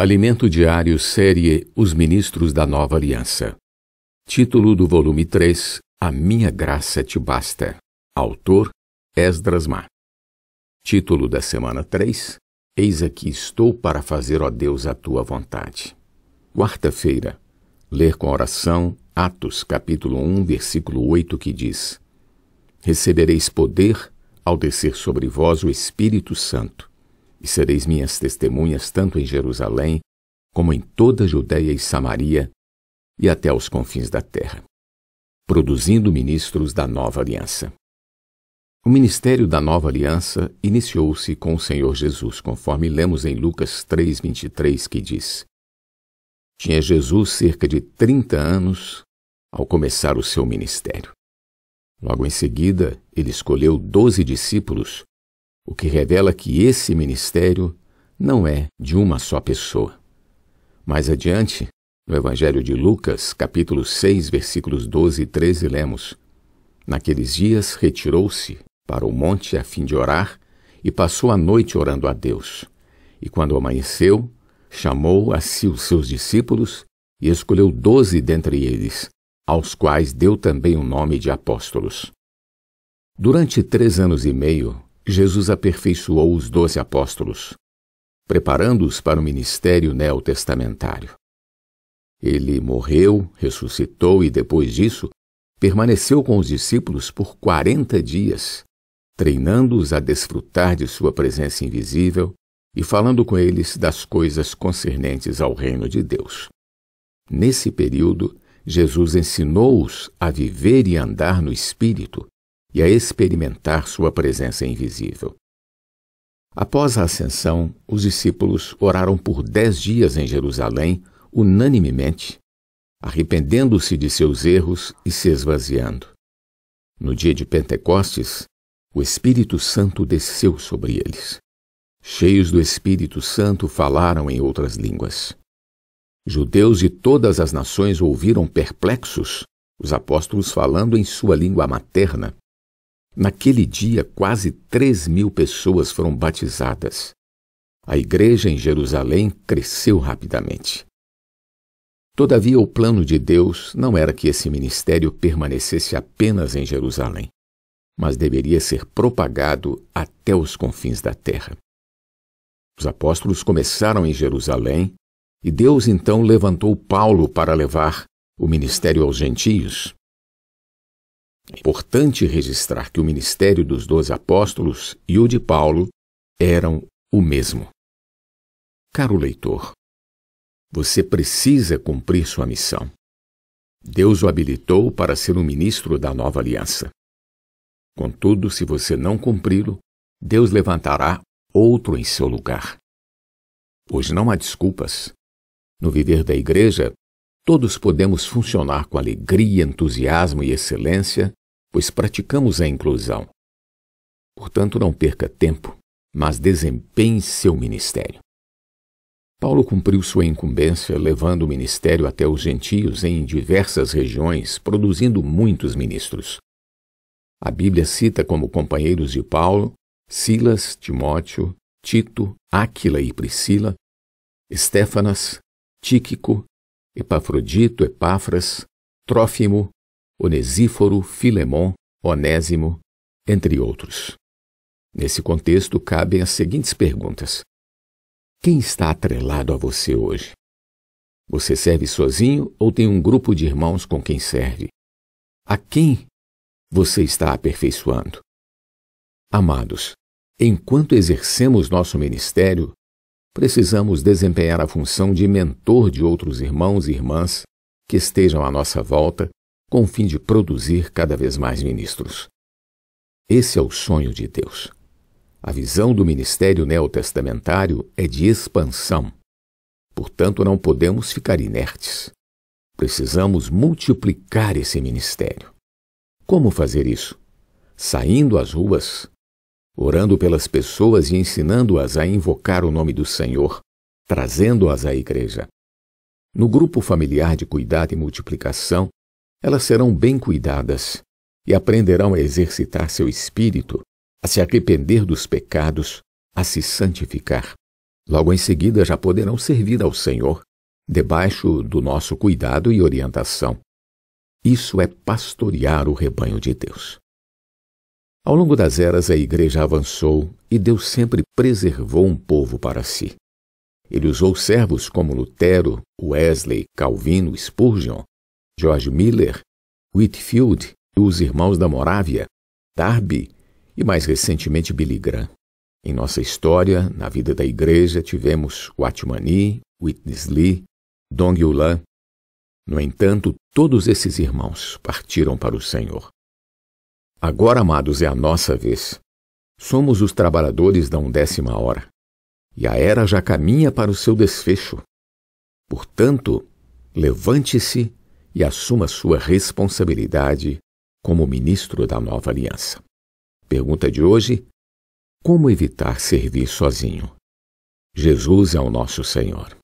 Alimento Diário Série Os Ministros da Nova Aliança. Título do volume 3 A Minha Graça Te Basta. Autor Esdras Má. Título da semana 3 Eis aqui estou para fazer, ó Deus, a tua vontade. Quarta-feira. Ler com oração Atos capítulo 1, versículo 8 que diz: Recebereis poder ao descer sobre vós o Espírito Santo e sereis minhas testemunhas tanto em Jerusalém, como em toda a Judéia e Samaria, e até aos confins da terra, produzindo ministros da nova aliança. O ministério da nova aliança iniciou-se com o Senhor Jesus, conforme lemos em Lucas 3,23, que diz: Tinha Jesus cerca de 30 anos ao começar o seu ministério. Logo em seguida, ele escolheu doze discípulos o que revela que esse ministério não é de uma só pessoa. Mais adiante, no Evangelho de Lucas, capítulo 6, versículos 12 e 13, lemos: Naqueles dias retirou-se para o monte a fim de orar e passou a noite orando a Deus. E quando amanheceu, chamou a si os seus discípulos e escolheu doze dentre eles, aos quais deu também o nome de apóstolos. Durante três anos e meio, Jesus aperfeiçoou os doze apóstolos, preparando-os para o ministério neotestamentário. Ele morreu, ressuscitou e, depois disso, permaneceu com os discípulos por quarenta dias, treinando-os a desfrutar de sua presença invisível e falando com eles das coisas concernentes ao reino de Deus. Nesse período, Jesus ensinou-os a viver e andar no Espírito, e a experimentar sua presença invisível. Após a ascensão, os discípulos oraram por dez dias em Jerusalém, unanimemente, arrependendo-se de seus erros e se esvaziando. No dia de Pentecostes, o Espírito Santo desceu sobre eles. Cheios do Espírito Santo, falaram em outras línguas. Judeus de todas as nações ouviram perplexos os apóstolos falando em sua língua materna Naquele dia, quase 3 mil pessoas foram batizadas. A igreja em Jerusalém cresceu rapidamente. Todavia, o plano de Deus não era que esse ministério permanecesse apenas em Jerusalém, mas deveria ser propagado até os confins da terra. Os apóstolos começaram em Jerusalém e Deus então levantou Paulo para levar o ministério aos gentios. Importante registrar que o ministério dos doze apóstolos e o de Paulo eram o mesmo. Caro leitor, você precisa cumprir sua missão. Deus o habilitou para ser um ministro da nova aliança. Contudo, se você não cumpri-lo, Deus levantará outro em seu lugar. Hoje não há desculpas. No viver da igreja, todos podemos funcionar com alegria, entusiasmo e excelência pois praticamos a inclusão. Portanto, não perca tempo, mas desempenhe seu ministério. Paulo cumpriu sua incumbência levando o ministério até os gentios em diversas regiões, produzindo muitos ministros. A Bíblia cita como companheiros de Paulo Silas, Timóteo, Tito, Áquila e Priscila, Estéfanas, Tíquico, Epafrodito, Epáfras, Trófimo, Onesíforo, Filemon, Onésimo, entre outros. Nesse contexto, cabem as seguintes perguntas: Quem está atrelado a você hoje? Você serve sozinho ou tem um grupo de irmãos com quem serve? A quem você está aperfeiçoando? Amados, enquanto exercemos nosso ministério, precisamos desempenhar a função de mentor de outros irmãos e irmãs que estejam à nossa volta com o fim de produzir cada vez mais ministros. Esse é o sonho de Deus. A visão do ministério neotestamentário é de expansão. Portanto, não podemos ficar inertes. Precisamos multiplicar esse ministério. Como fazer isso? Saindo às ruas, orando pelas pessoas e ensinando-as a invocar o nome do Senhor, trazendo-as à igreja. No grupo familiar de cuidado e multiplicação, elas serão bem cuidadas e aprenderão a exercitar seu espírito, a se arrepender dos pecados, a se santificar. Logo em seguida já poderão servir ao Senhor, debaixo do nosso cuidado e orientação. Isso é pastorear o rebanho de Deus. Ao longo das eras, a igreja avançou e Deus sempre preservou um povo para si. Ele usou servos como Lutero, Wesley, Calvino, Spurgeon George Miller, Whitfield e os Irmãos da Morávia, Darby e mais recentemente Billy Graham. Em nossa história, na vida da igreja, tivemos Watmani, Witness Lee, Dong Yulan. No entanto, todos esses irmãos partiram para o Senhor. Agora, amados, é a nossa vez. Somos os trabalhadores da undécima hora, e a era já caminha para o seu desfecho. Portanto, levante-se e assuma sua responsabilidade como ministro da nova aliança. Pergunta de hoje: Como evitar servir sozinho? Jesus é o nosso Senhor.